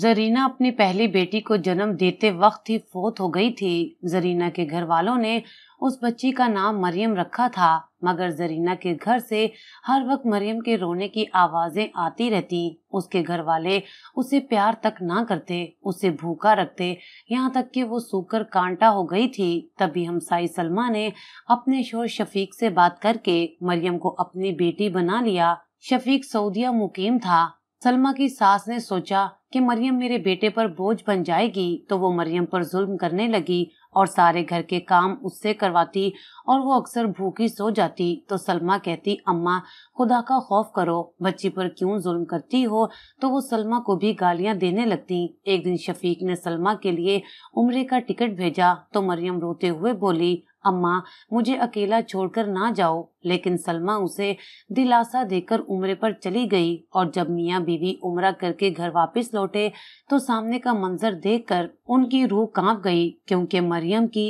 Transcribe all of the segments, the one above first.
जरीना अपनी पहली बेटी को जन्म देते वक्त ही फोत हो गई थी जरीना के घर वालों ने उस बच्ची का नाम मरियम रखा था मगर जरीना के घर से हर वक्त मरियम के रोने की आवाजें आती रहती उसके घर वाले उसे प्यार तक ना करते उसे भूखा रखते यहाँ तक कि वो सूकर कांटा हो गई थी तभी हमसाई सलमा ने अपने शोर शफीक से बात करके मरियम को अपनी बेटी बना लिया शफीक सऊदिया मुकीम था सलमा की सास ने सोचा कि मरियम मेरे बेटे पर बोझ बन जाएगी तो वो मरियम पर जुल्म करने लगी और सारे घर के काम उससे करवाती और वो अक्सर भूखी सो जाती तो सलमा कहती अम्मा खुदा का खौफ करो बच्ची पर क्यों जुल्म करती हो तो वो सलमा को भी गालियां देने लगती एक दिन शफीक ने सलमा के लिए उम्र का टिकट भेजा तो मरियम रोते हुए बोली अम्मा मुझे अकेला छोड़कर ना जाओ लेकिन सलमा उसे दिलासा देकर उम्र पर चली गई और जब मियाँ बीवी उम्र करके घर वापस लौटे तो सामने का मंजर देखकर उनकी रूह कांप गई क्योंकि मरियम की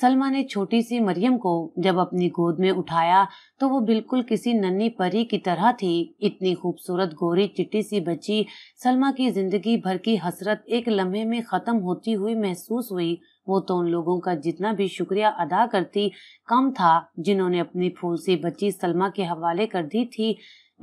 सलमा ने छोटी सी मरियम को जब अपनी गोद में उठाया तो वो बिल्कुल किसी नन्ही परी की तरह थी इतनी खूबसूरत गोरी चिट्टी सी बच्ची सलमा की जिंदगी भर की हसरत एक लम्हे में खत्म होती हुई महसूस हुई वो तो उन लोगों का जितना भी शुक्रिया अदा करती कम था जिन्होंने अपनी फूल सी बच्ची सलमा के हवाले कर दी थी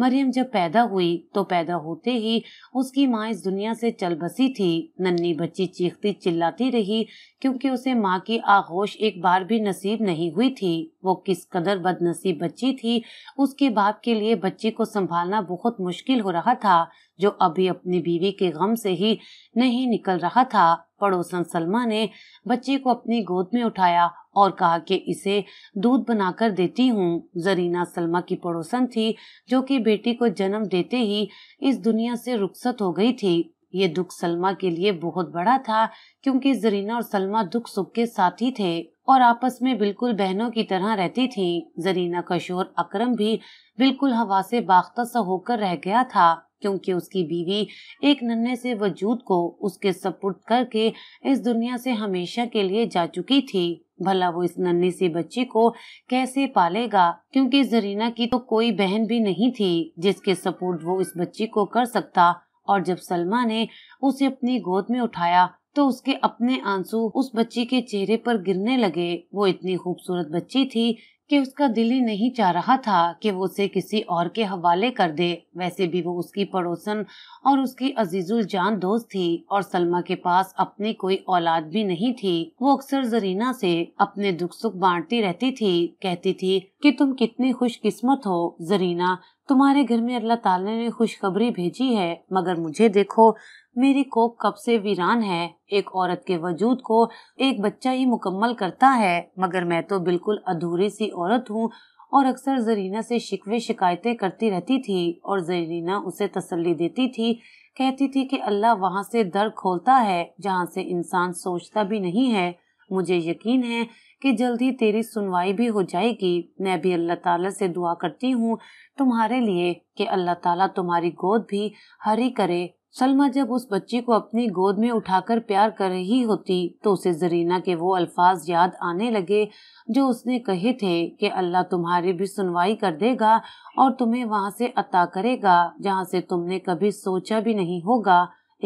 मरियम जब पैदा हुई तो पैदा होते ही उसकी माँ इस दुनिया से चल बसी थी नन्ही बच्ची चीखती चिल्लाती रही क्योंकि उसे माँ की आगोश एक बार भी नसीब नहीं हुई थी वो किस कदर बदनसीब बच्ची थी उसके बाप के लिए बच्ची को संभालना बहुत मुश्किल हो रहा था जो अभी अपनी बीवी के गम से ही नहीं निकल रहा था पड़ोसन सलमा ने बच्ची को अपनी गोद में उठाया और कहा कि इसे दूध बनाकर देती हूँ जरीना सलमा की पड़ोसन थी जो कि बेटी को जन्म देते ही इस दुनिया से रुखसत हो गई थी ये दुख सलमा के लिए बहुत बड़ा था क्योंकि जरीना और सलमा दुख सुख के साथी थे और आपस में बिल्कुल बहनों की तरह रहती थी जरीना का शोर अकरम भी बिल्कुल हवा से बाख्ता सा होकर रह गया था क्योंकि उसकी बीवी एक नन्हे से वजूद को उसके सपुर्द करके इस दुनिया से हमेशा के लिए जा चुकी थी भला वो इस नन्हे सी बच्ची को कैसे पालेगा क्योंकि जरीना की तो कोई बहन भी नहीं थी जिसके सपोर्ट वो इस बच्ची को कर सकता और जब सलमा ने उसे अपनी गोद में उठाया तो उसके अपने आंसू उस बच्ची के चेहरे पर गिरने लगे वो इतनी खूबसूरत बच्ची थी कि उसका दिल ही नहीं चाह रहा था कि वो उसे किसी और के हवाले कर दे वैसे भी वो उसकी पड़ोसन और उसकी अजीजुल जान दोस्त थी और सलमा के पास अपनी कोई औलाद भी नहीं थी वो अक्सर जरीना से अपने दुख सुख बांटती रहती थी कहती थी कि तुम कितनी खुशकिस्मत हो जरीना तुम्हारे घर में अल्लाह ताला ने खुशखबरी भेजी है मगर मुझे देखो मेरी कोख कब से वीरान है एक औरत के वजूद को एक बच्चा ही मुकम्मल करता है मगर मैं तो बिल्कुल अधूरी सी औरत हूँ और अक्सर जरीना से शिकवे शिकायतें करती रहती थी और जरीना उसे तसल्ली देती थी कहती थी कि अल्लाह वहाँ से दर खोलता है जहाँ से इंसान सोचता भी नहीं है मुझे यकीन है कि जल्द ही तेरी सुनवाई भी हो जाएगी मैं भी अल्लाह ताला से दुआ करती हूँ तुम्हारे लिए कि अल्लाह ताला तुम्हारी गोद भी हरी करे सलमा जब उस बच्ची को अपनी गोद में उठाकर प्यार कर रही होती तो उसे जरीना के वो अल्फाज याद आने लगे जो उसने कहे थे कि अल्लाह तुम्हारी भी सुनवाई कर देगा और तुम्हें वहाँ से अता करेगा जहाँ से तुमने कभी सोचा भी नहीं होगा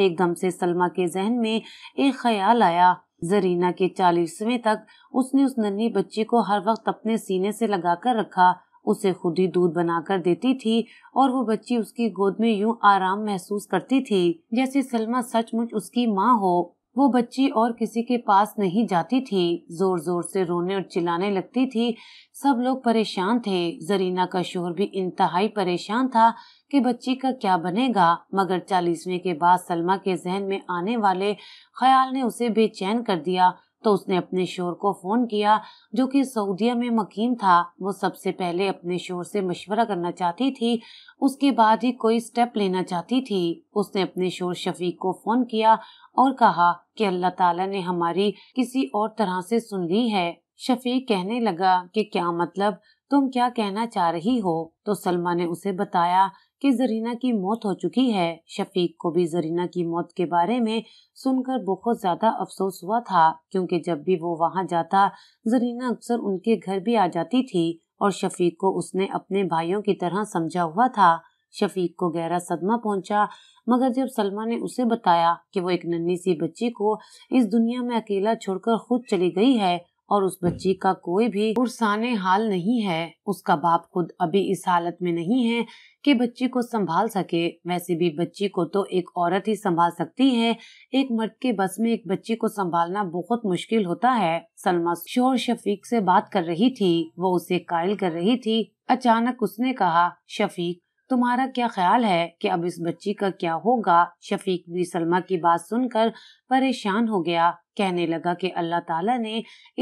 एकदम से सलमा के जहन में एक ख्याल आया जरीना के चालीसवें तक उसने उस नन्ही बच्ची को हर वक्त अपने सीने से लगाकर रखा उसे खुद ही दूध बनाकर देती थी और वो बच्ची उसकी गोद में यूं आराम महसूस करती थी जैसे सलमा सचमुच उसकी माँ हो वो बच्ची और किसी के पास नहीं जाती थी जोर जोर से रोने और चिल्लाने लगती थी सब लोग परेशान थे जरीना का शोहर भी इंतहाई परेशान था कि बच्ची का क्या बनेगा मगर चालीसवें के बाद सलमा के जहन में आने वाले ख्याल ने उसे बेचैन कर दिया तो उसने अपने शोर को फोन किया जो कि सऊदीया में मकीम था वो सबसे पहले अपने शोर से मशवरा करना चाहती थी उसके बाद ही कोई स्टेप लेना चाहती थी उसने अपने शोर शफीक को फोन किया और कहा कि अल्लाह ताला ने हमारी किसी और तरह से सुन ली है शफीक कहने लगा कि क्या मतलब तुम क्या कहना चाह रही हो तो सलमा ने उसे बताया कि जरीना की मौत हो चुकी है शफीक को भी जरीना की मौत के बारे में सुनकर बहुत ज्यादा अफसोस हुआ था क्योंकि जब भी वो वहाँ जाता जरीना अक्सर उनके घर भी आ जाती थी और शफीक को उसने अपने भाइयों की तरह समझा हुआ था शफीक को गहरा सदमा पहुंचा मगर जब सलमा ने उसे बताया कि वो एक नन्ही सी बच्ची को इस दुनिया में अकेला छोड़कर खुद चली गई है और उस बच्ची हम्म। का कोई भी पुरसान हाल नहीं है उसका बाप खुद अभी इस हालत में नहीं है कि बच्ची को संभाल सके वैसे भी बच्ची को तो एक औरत ही संभाल सकती है एक मर्द के बस में एक बच्ची को संभालना बहुत मुश्किल होता है सलमा शोर शफीक से बात कर रही थी वो उसे कायल कर रही थी अचानक उसने कहा शफीक तुम्हारा क्या ख्याल है कि अब इस बच्ची का क्या होगा शफीक भी सलमा की बात सुनकर परेशान हो गया कहने लगा कि अल्लाह ताला ने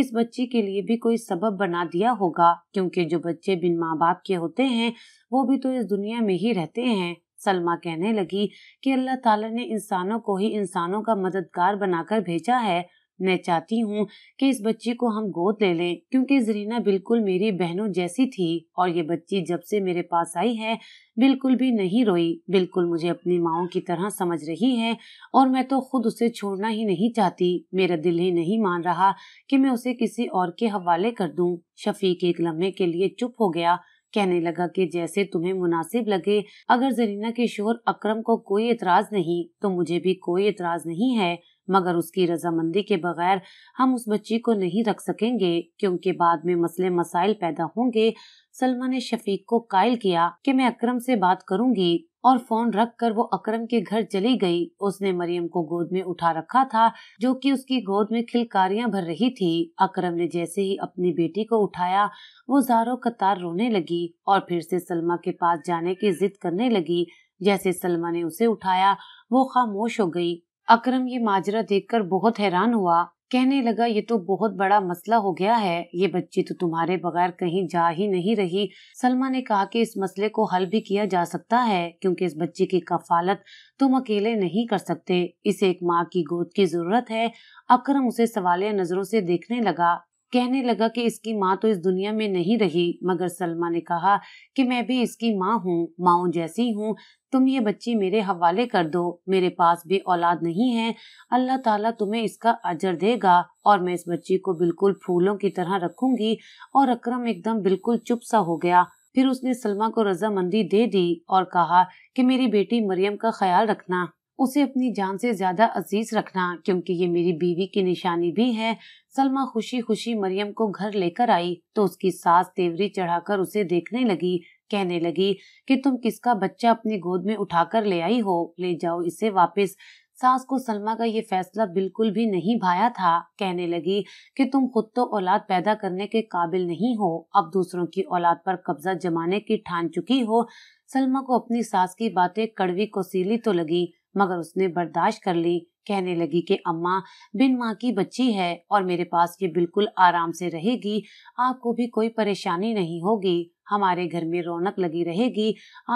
इस बच्ची के लिए भी कोई सबब बना दिया होगा क्योंकि जो बच्चे बिन माँ बाप के होते हैं वो भी तो इस दुनिया में ही रहते हैं सलमा कहने लगी कि अल्लाह ताला ने इंसानों को ही इंसानों का मददगार बनाकर भेजा है मैं चाहती हूँ कि इस बच्ची को हम गोद ले लें क्योंकि जरीना बिल्कुल मेरी बहनों जैसी थी और ये बच्ची जब से मेरे पास आई है बिल्कुल भी नहीं रोई बिल्कुल मुझे अपनी माओ की तरह समझ रही है और मैं तो खुद उसे छोड़ना ही नहीं चाहती मेरा दिल ही नहीं मान रहा कि मैं उसे किसी और के हवाले कर दूं शफीक एक लम्हे के लिए चुप हो गया कहने लगा कि जैसे तुम्हें मुनासिब लगे अगर जरीना के शोर अकरम को कोई एतराज नहीं तो मुझे भी कोई एतराज नहीं है मगर उसकी रजामंदी के बगैर हम उस बच्ची को नहीं रख सकेंगे क्योंकि बाद में मसले मसाइल पैदा होंगे सलमा ने शफीक को कायल किया कि मैं अक्रम से बात करूंगी और फोन रख कर वो अकरम के घर चली गई उसने मरियम को गोद में उठा रखा था जो कि उसकी गोद में खिलकारियां भर रही थी अकरम ने जैसे ही अपनी बेटी को उठाया वो जारो कतार रोने लगी और फिर से सलमा के पास जाने की जिद करने लगी जैसे सलमा ने उसे उठाया वो खामोश हो गई अकरम ये माजरा देखकर बहुत हैरान हुआ कहने लगा ये तो बहुत बड़ा मसला हो गया है ये बच्ची तो तुम्हारे बगैर कहीं जा ही नहीं रही सलमा ने कहा कि इस मसले को हल भी किया जा सकता है क्योंकि इस बच्ची की कफालत तुम अकेले नहीं कर सकते इसे एक माँ की गोद की जरूरत है अकरम उसे सवालिया नजरों से देखने लगा कहने लगा कि इसकी माँ तो इस दुनिया में नहीं रही मगर सलमा ने कहा कि मैं भी इसकी माँ हूँ माओ जैसी हूँ तुम ये बच्ची मेरे हवाले कर दो मेरे पास भी औलाद नहीं है अल्लाह ताला तुम्हें इसका अजर देगा और मैं इस बच्ची को बिल्कुल फूलों की तरह रखूंगी और अक्रम एकदम बिल्कुल चुप सा हो गया फिर उसने सलमा को रजामंदी दे दी और कहा कि मेरी बेटी मरियम का ख्याल रखना उसे अपनी जान से ज्यादा अजीज रखना क्योंकि ये मेरी बीवी की निशानी भी है सलमा खुशी खुशी मरियम को घर लेकर आई तो उसकी सास तेवरी चढ़ाकर उसे देखने लगी कहने लगी कि तुम किसका बच्चा अपनी गोद में उठाकर ले आई हो ले जाओ इसे वापस सास को सलमा का ये फैसला बिल्कुल भी नहीं भाया था कहने लगी कि तुम खुद तो औलाद पैदा करने के काबिल नहीं हो अब दूसरों की औलाद पर कब्जा जमाने की ठान चुकी हो सलमा को अपनी सास की बातें कड़वी कोसीली तो लगी मगर उसने बर्दाश्त कर ली कहने लगी कि अम्मा बिन माँ की बच्ची है और मेरे पास ये बिल्कुल आराम से रहेगी आपको भी कोई परेशानी नहीं होगी हमारे घर में रौनक लगी रहेगी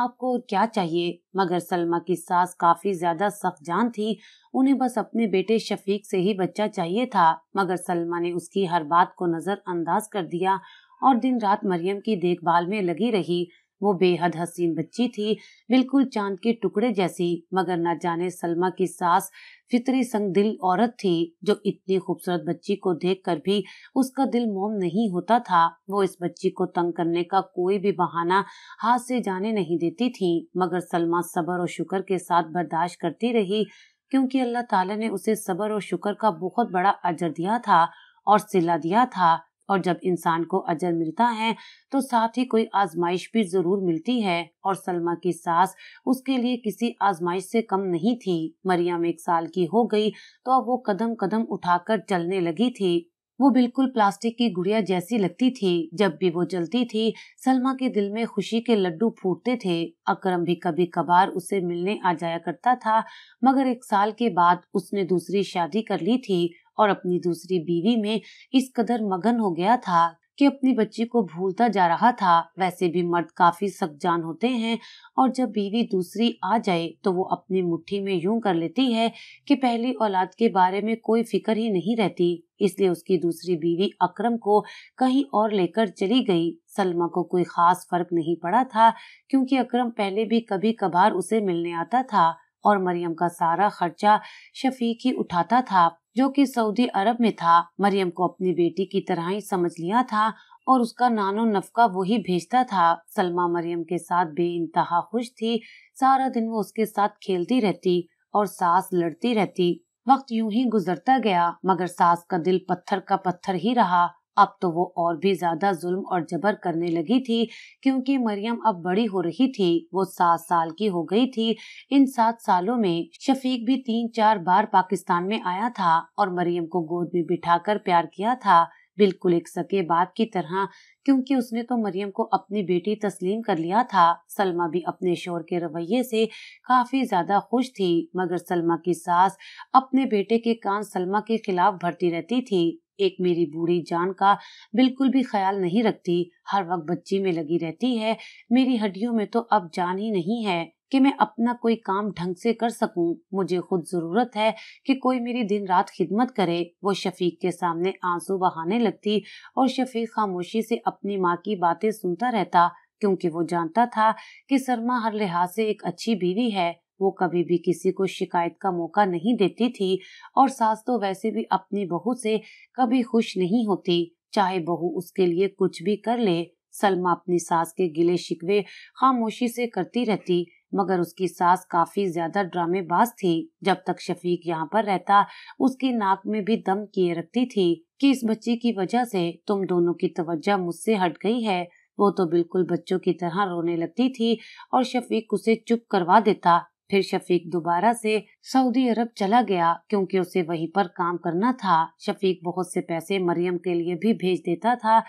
आपको क्या चाहिए मगर सलमा की सास काफी ज्यादा सख्त जान थी उन्हें बस अपने बेटे शफीक से ही बच्चा चाहिए था मगर सलमा ने उसकी हर बात को नजरअंदाज कर दिया और दिन रात मरियम की देखभाल में लगी रही वो बेहद हसीन बच्ची थी बिल्कुल चांद के टुकड़े जैसी मगर न जाने सलमा की सास फितरी संग दिल औरत थी जो इतनी खूबसूरत बच्ची को देखकर भी उसका दिल मोम नहीं होता था वो इस बच्ची को तंग करने का कोई भी बहाना हाथ से जाने नहीं देती थी मगर सलमा सबर और शुक्र के साथ बर्दाश्त करती रही क्योंकि अल्लाह ताला ने उसे सबर और शुक्र का बहुत बड़ा अजर दिया था और सिला दिया था और जब इंसान को अजर मिलता है तो साथ ही कोई आजमाइश भी जरूर मिलती है और सलमा की सास उसके लिए किसी आजमाइश से कम नहीं थी मरियम एक साल की हो गई तो अब वो कदम कदम उठाकर चलने लगी थी वो बिल्कुल प्लास्टिक की गुड़िया जैसी लगती थी जब भी वो चलती थी सलमा के दिल में खुशी के लड्डू फूटते थे अकरम भी कभी कभार उसे मिलने आ जाया करता था मगर एक साल के बाद उसने दूसरी शादी कर ली थी और अपनी दूसरी बीवी में इस कदर मगन हो गया था कि अपनी बच्ची को भूलता जा रहा था वैसे भी मर्द काफी सकजान होते हैं और जब बीवी दूसरी आ जाए तो वो अपनी मुट्ठी में यूं कर लेती है कि पहली औलाद के बारे में कोई फिक्र ही नहीं रहती इसलिए उसकी दूसरी बीवी अकरम को कहीं और लेकर चली गई सलमा को कोई खास फर्क नहीं पड़ा था क्योंकि अकरम पहले भी कभी कभार उसे मिलने आता था और मरियम का सारा खर्चा शफीक ही उठाता था जो कि सऊदी अरब में था मरियम को अपनी बेटी की तरह ही समझ लिया था और उसका नानो नफका वो ही भेजता था सलमा मरियम के साथ बे इंतहा खुश थी सारा दिन वो उसके साथ खेलती रहती और सास लड़ती रहती वक्त यूं ही गुजरता गया मगर सास का दिल पत्थर का पत्थर ही रहा अब तो वो और भी ज्यादा जुल्म और जबर करने लगी थी क्योंकि मरियम अब बड़ी हो रही थी वो सात साल की हो गई थी इन सात सालों में शफीक भी तीन चार बार पाकिस्तान में आया था और मरियम को गोद में बिठाकर प्यार किया था बिल्कुल एक सके बाप की तरह क्योंकि उसने तो मरियम को अपनी बेटी तस्लीम कर लिया था सलमा भी अपने शोर के रवैये से काफी ज्यादा खुश थी मगर सलमा की सास अपने बेटे के कान सलमा के खिलाफ भरती रहती थी एक मेरी बूढ़ी जान का बिल्कुल भी ख्याल नहीं रखती हर वक्त बच्ची में लगी रहती है मेरी हड्डियों में तो अब जान ही नहीं है कि मैं अपना कोई काम ढंग से कर सकूं मुझे खुद जरूरत है कि कोई मेरी दिन रात खिदमत करे वो शफीक के सामने आंसू बहाने लगती और शफीक खामोशी से अपनी माँ की बातें सुनता रहता क्योंकि वो जानता था कि सरमा हर लिहाज से एक अच्छी बीवी है वो कभी भी किसी को शिकायत का मौका नहीं देती थी और सास तो वैसे भी अपनी बहू से कभी खुश नहीं होती चाहे बहू उसके लिए कुछ भी कर ले सलमा अपनी सास के गिले शिकवे खामोशी से करती रहती मगर उसकी सास काफी ज्यादा ड्रामेबाज थी जब तक शफीक यहाँ पर रहता उसकी नाक में भी दम किए रखती थी कि इस बच्ची की वजह से तुम दोनों की तवज्जा मुझसे हट गई है वो तो बिल्कुल बच्चों की तरह रोने लगती थी और शफीक उसे चुप करवा देता फिर शफीक दोबारा से सऊदी अरब चला गया क्योंकि उसे वहीं पर काम करना था शफीक बहुत से पैसे मरियम के लिए भी भेज देता था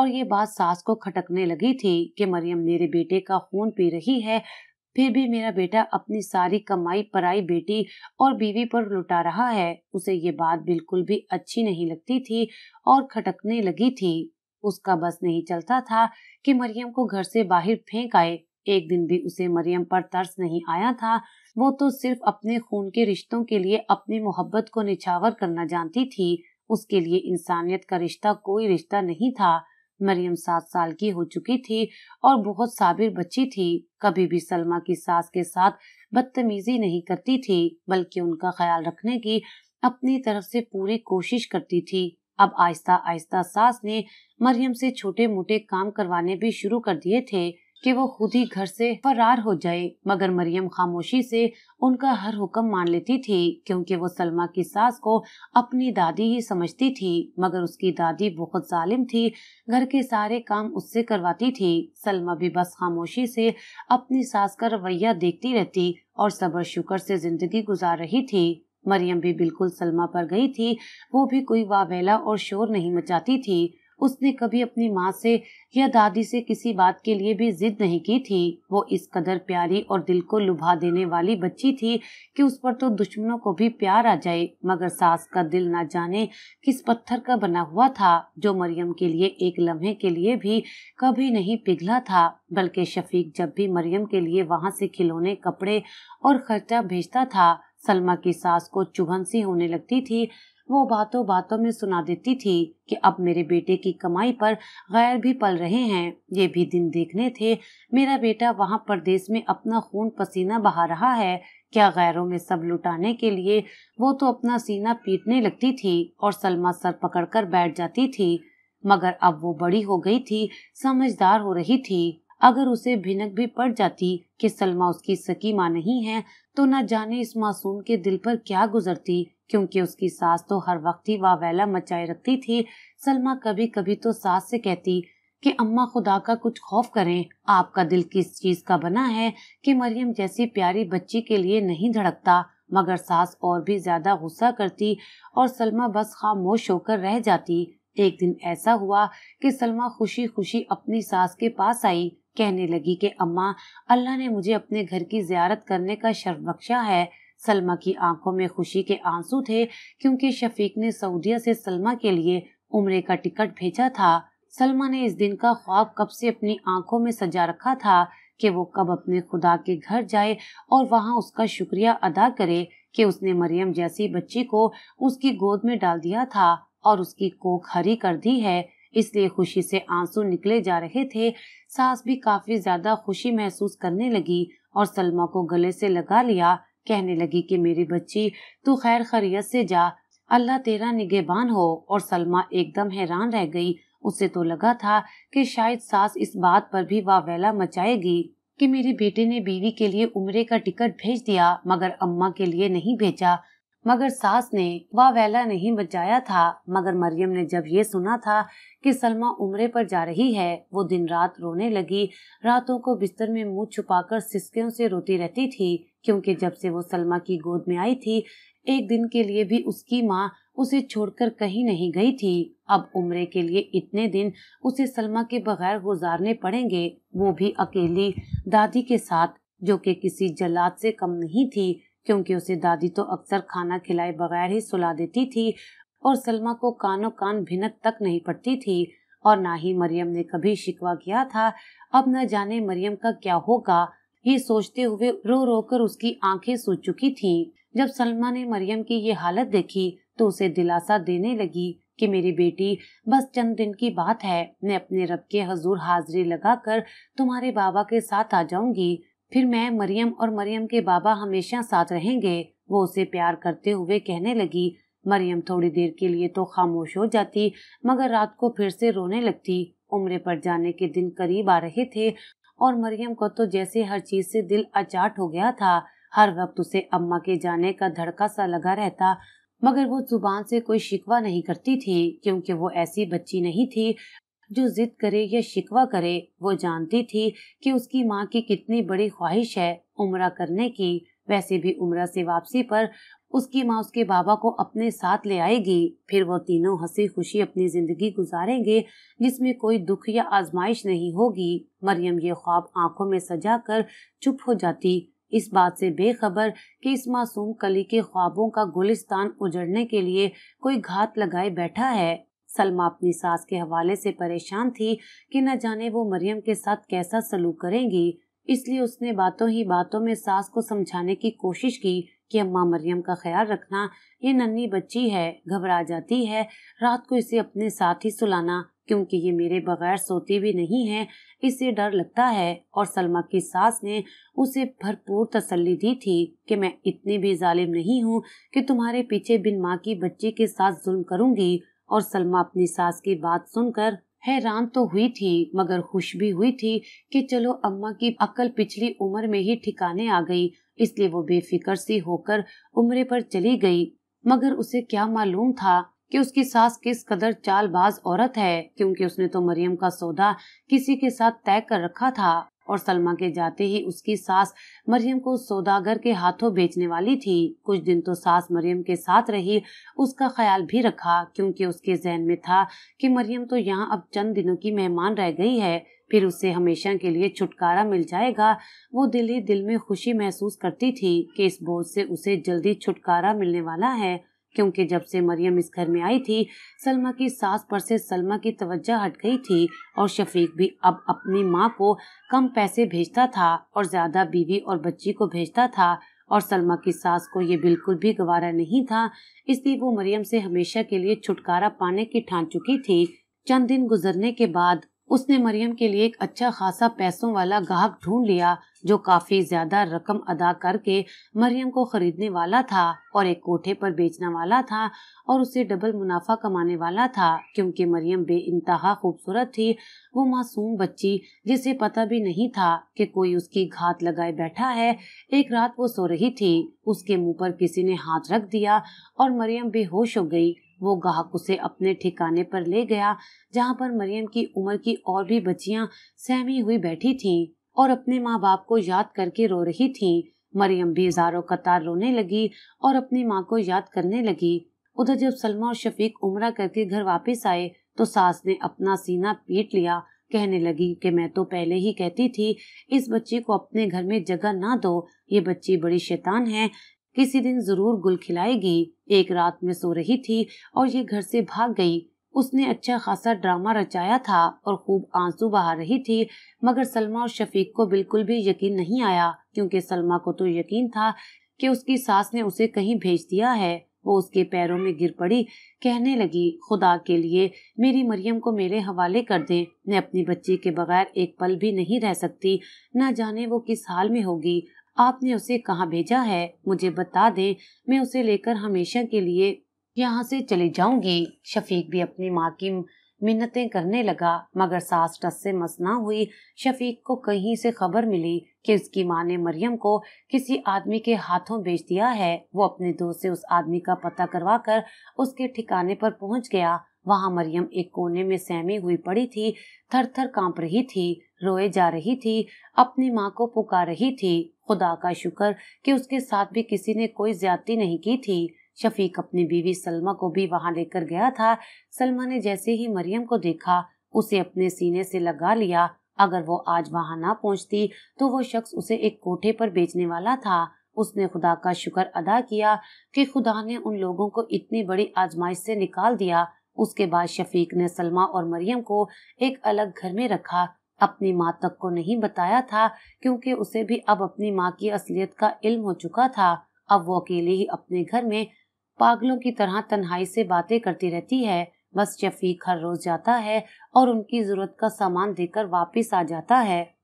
और ये बात सास को खटकने लगी थी कि मरियम मेरे बेटे का खून पी रही है फिर भी मेरा बेटा अपनी सारी कमाई पराई बेटी और बीवी पर लुटा रहा है उसे ये बात बिल्कुल भी अच्छी नहीं लगती थी और खटकने लगी थी उसका बस नहीं चलता था कि मरियम को घर से बाहर फेंक आए एक दिन भी उसे मरियम पर तरस नहीं आया था वो तो सिर्फ अपने खून के रिश्तों के लिए अपनी मोहब्बत को निछावर करना जानती थी उसके लिए इंसानियत का रिश्ता कोई रिश्ता नहीं था मरियम सात साल की हो चुकी थी और बहुत साबिर बच्ची थी कभी भी सलमा की सास के साथ बदतमीजी नहीं करती थी बल्कि उनका ख्याल रखने की अपनी तरफ से पूरी कोशिश करती थी अब आहिस्ता आहिस्ता सास ने मरियम से छोटे मोटे काम करवाने भी शुरू कर दिए थे कि वो खुद ही घर से फरार हो जाए मगर मरियम खामोशी से उनका हर हुक्म मान लेती थी क्योंकि वो सलमा की सास को अपनी दादी ही समझती थी मगर उसकी दादी बहुत जालिम थी घर के सारे काम उससे करवाती थी सलमा भी बस खामोशी से अपनी सास का रवैया देखती रहती और सबर शुक्र से जिंदगी गुजार रही थी मरियम भी बिल्कुल सलमा पर गई थी वो भी कोई वावेला और शोर नहीं मचाती थी उसने कभी अपनी माँ से या दादी से किसी बात के लिए भी जिद नहीं की थी वो इस कदर प्यारी और दिल को लुभा देने वाली बच्ची थी कि उस पर तो दुश्मनों को भी प्यार आ जाए मगर सास का दिल ना जाने किस पत्थर का बना हुआ था जो मरियम के लिए एक लम्हे के लिए भी कभी नहीं पिघला था बल्कि शफीक जब भी मरियम के लिए वहाँ से खिलौने कपड़े और खर्चा भेजता था सलमा की सास को चुभन सी होने लगती थी वो बातों बातों में सुना देती थी कि अब मेरे बेटे की कमाई पर गैर भी पल रहे हैं ये भी दिन देखने थे मेरा बेटा वहाँ परदेश में अपना खून पसीना बहा रहा है क्या गैरों में सब लुटाने के लिए वो तो अपना सीना पीटने लगती थी और सलमा सर पकड़कर बैठ जाती थी मगर अब वो बड़ी हो गई थी समझदार हो रही थी अगर उसे भिनक भी पड़ जाती कि सलमा उसकी सकी माँ नहीं है तो न जाने इस मासूम के दिल पर क्या गुजरती क्योंकि उसकी सास तो हर वक्त ही वावेला मचाए रखती थी सलमा कभी कभी तो सास से कहती कि अम्मा खुदा का कुछ खौफ करें आपका दिल किस चीज का बना है कि मरियम जैसी प्यारी बच्ची के लिए नहीं धड़कता मगर सास और भी ज्यादा गुस्सा करती और सलमा बस खामोश होकर रह जाती एक दिन ऐसा हुआ कि सलमा खुशी खुशी अपनी सास के पास आई कहने लगी कि अम्मा अल्लाह ने मुझे अपने घर की जियारत करने का शर्फ बख्शा है सलमा की आंखों में खुशी के आंसू थे क्योंकि शफीक ने सऊदीया से सलमा के लिए उम्र का टिकट भेजा था सलमा ने इस दिन का ख्वाब कब से अपनी आंखों में सजा रखा था कि वो कब अपने खुदा के घर जाए और वहाँ उसका शुक्रिया अदा करे कि उसने मरियम जैसी बच्ची को उसकी गोद में डाल दिया था और उसकी कोख हरी कर दी है इसलिए खुशी से आंसू निकले जा रहे थे सास भी काफी ज्यादा खुशी महसूस करने लगी और सलमा को गले से लगा लिया कहने लगी कि मेरी बच्ची तू खैर खरीत से जा अल्लाह तेरा निगेबान हो और सलमा एकदम हैरान रह गई उसे तो लगा था कि शायद सास इस बात पर भी वावेला मचाएगी कि मेरे बेटे ने बीवी के लिए उम्र का टिकट भेज दिया मगर अम्मा के लिए नहीं भेजा मगर सास ने वह वेला नहीं बचाया था मगर मरियम ने जब ये सुना था कि सलमा उम्रे पर जा रही है वो दिन रात रोने लगी रातों को बिस्तर में मुंह छुपाकर कर से रोती रहती थी क्योंकि जब से वो सलमा की गोद में आई थी एक दिन के लिए भी उसकी माँ उसे छोड़कर कहीं नहीं गई थी अब उम्रे के लिए इतने दिन उसे सलमा के बगैर गुजारने पड़ेंगे वो भी अकेली दादी के साथ जो कि किसी जलाद से कम नहीं थी क्योंकि उसे दादी तो अक्सर खाना खिलाए बगैर ही सुला देती थी और सलमा को कानों कान भिनक तक नहीं पड़ती थी और ना ही मरियम ने कभी शिकवा किया था अब न जाने मरियम का क्या होगा ये सोचते हुए रो रो कर उसकी आंखें सूज चुकी थी जब सलमा ने मरियम की ये हालत देखी तो उसे दिलासा देने लगी कि मेरी बेटी बस चंद दिन की बात है मैं अपने रब के हजूर हाजिरी लगाकर तुम्हारे बाबा के साथ आ जाऊंगी फिर मैं मरियम और मरियम के बाबा हमेशा साथ रहेंगे वो उसे प्यार करते हुए कहने लगी मरियम थोड़ी देर के लिए तो खामोश हो जाती मगर रात को फिर से रोने लगती उम्र पर जाने के दिन करीब आ रहे थे और मरियम को तो जैसे हर चीज से दिल अचाट हो गया था हर वक्त उसे अम्मा के जाने का धड़का सा लगा रहता मगर वो जुबान से कोई शिकवा नहीं करती थी क्योंकि वो ऐसी बच्ची नहीं थी जो जिद करे या शिकवा करे वो जानती थी कि उसकी माँ की कितनी बड़ी ख्वाहिश है उम्र करने की वैसे भी उम्र से वापसी पर उसकी माँ उसके बाबा को अपने साथ ले आएगी फिर वो तीनों हंसी खुशी अपनी जिंदगी गुजारेंगे जिसमें कोई दुख या आजमाइश नहीं होगी मरियम ये ख्वाब आंखों में सजा कर चुप हो जाती इस बात से बेखबर कि इस मासूम कली के ख्वाबों का गुलिस्तान उजड़ने के लिए कोई घात लगाए बैठा है सलमा अपनी सास के हवाले से परेशान थी कि न जाने वो मरियम के साथ कैसा सलूक करेंगी इसलिए उसने बातों ही बातों में सास को समझाने की कोशिश की कि अम्मा मरियम का ख्याल रखना ये नन्ही बच्ची है घबरा जाती है रात को इसे अपने साथ ही सुलाना क्योंकि ये मेरे बगैर सोती भी नहीं है इसे डर लगता है और सलमा की सास ने उसे भरपूर तसल्ली दी थी कि मैं इतनी भी जालिम नहीं हूँ कि तुम्हारे पीछे बिन माँ की बच्ची के साथ जुल्म करूंगी और सलमा अपनी सास की बात सुनकर हैरान तो हुई थी मगर खुश भी हुई थी कि चलो अम्मा की अकल पिछली उम्र में ही ठिकाने आ गई इसलिए वो बेफिक्र सी होकर उम्रे पर चली गई मगर उसे क्या मालूम था कि उसकी सास किस कदर चालबाज औरत है क्योंकि उसने तो मरियम का सौदा किसी के साथ तय कर रखा था और सलमा के जाते ही उसकी सास मरियम को सौदागर के हाथों बेचने वाली थी कुछ दिन तो सास मरियम के साथ रही उसका ख्याल भी रखा क्योंकि उसके जहन में था कि मरियम तो यहाँ अब चंद दिनों की मेहमान रह गई है फिर उसे हमेशा के लिए छुटकारा मिल जाएगा वो दिल ही दिल में खुशी महसूस करती थी कि इस बोझ से उसे जल्दी छुटकारा मिलने वाला है क्योंकि जब से मरियम इस घर में आई थी सलमा की सास पर से सलमा की तवज्जा हट गई थी और शफीक भी अब अपनी माँ को कम पैसे भेजता था और ज़्यादा बीवी और बच्ची को भेजता था और सलमा की सास को ये बिल्कुल भी गवारा नहीं था इसलिए वो मरियम से हमेशा के लिए छुटकारा पाने की ठान चुकी थी चंद दिन गुजरने के बाद उसने मरियम के लिए एक अच्छा खासा पैसों वाला गाहक ढूंढ लिया जो काफी ज्यादा रकम अदा करके मरियम को खरीदने वाला था और एक कोठे पर बेचने वाला था और उसे डबल मुनाफा कमाने वाला था क्योंकि मरियम बे इंतहा खूबसूरत थी वो मासूम बच्ची जिसे पता भी नहीं था कि कोई उसकी घात लगाए बैठा है एक रात वो सो रही थी उसके मुंह पर किसी ने हाथ रख दिया और मरियम बेहोश हो गई वो गाहक उसे अपने ठिकाने पर ले गया जहाँ पर मरियम की उम्र की और भी बच्चियाँ सहमी हुई बैठी थीं और अपने माँ बाप को याद करके रो रही थीं। मरियम भी हजारों कतार रोने लगी और अपनी माँ को याद करने लगी उधर जब सलमा और शफीक उम्र करके घर वापस आए तो सास ने अपना सीना पीट लिया कहने लगी कि मैं तो पहले ही कहती थी इस बच्ची को अपने घर में जगह ना दो ये बच्ची बड़ी शैतान है किसी दिन जरूर गुल खिलाएगी एक रात में सो रही थी और ये घर से भाग गई उसने अच्छा खासा ड्रामा रचाया था और खूब आंसू बहा रही थी मगर सलमा और शफीक को बिल्कुल भी यकीन नहीं आया क्योंकि सलमा को तो यकीन था कि उसकी सास ने उसे कहीं भेज दिया है वो उसके पैरों में गिर पड़ी कहने लगी खुदा के लिए मेरी मरियम को मेरे हवाले कर दे मैं अपनी बच्ची के बगैर एक पल भी नहीं रह सकती न जाने वो किस हाल में होगी आपने उसे कहाँ भेजा है मुझे बता दे मैं उसे लेकर हमेशा के लिए यहाँ से चली जाऊंगी शफीक भी अपनी माँ की मिन्नतें करने लगा मगर सास टस से मस ना हुई शफीक को कहीं से खबर मिली कि उसकी माँ ने मरियम को किसी आदमी के हाथों बेच दिया है वो अपने दोस्त से उस आदमी का पता करवा कर उसके ठिकाने पर पहुंच गया वहां मरियम एक कोने में सहमी हुई पड़ी थी थर थर कांप रही थी रोए जा रही थी अपनी माँ को पुकार रही थी खुदा का शुक्र कि उसके साथ भी किसी ने कोई ज्यादती नहीं की थी शफीक अपनी बीवी सलमा को भी वहां लेकर गया था सलमा ने जैसे ही मरियम को देखा उसे अपने सीने से लगा लिया अगर वो आज वहां ना पहुंचती तो वो शख्स उसे एक कोठे पर बेचने वाला था उसने खुदा का शुक्र अदा किया कि खुदा ने उन लोगों को इतनी बड़ी आजमाइश से निकाल दिया उसके बाद शफीक ने सलमा और मरियम को एक अलग घर में रखा अपनी माँ तक को नहीं बताया था क्योंकि उसे भी अब अपनी माँ की असलियत का इल्म हो चुका था अब वो अकेले ही अपने घर में पागलों की तरह तन्हाई से बातें करती रहती है बस शफीक हर रोज जाता है और उनकी जरूरत का सामान देकर वापस आ जाता है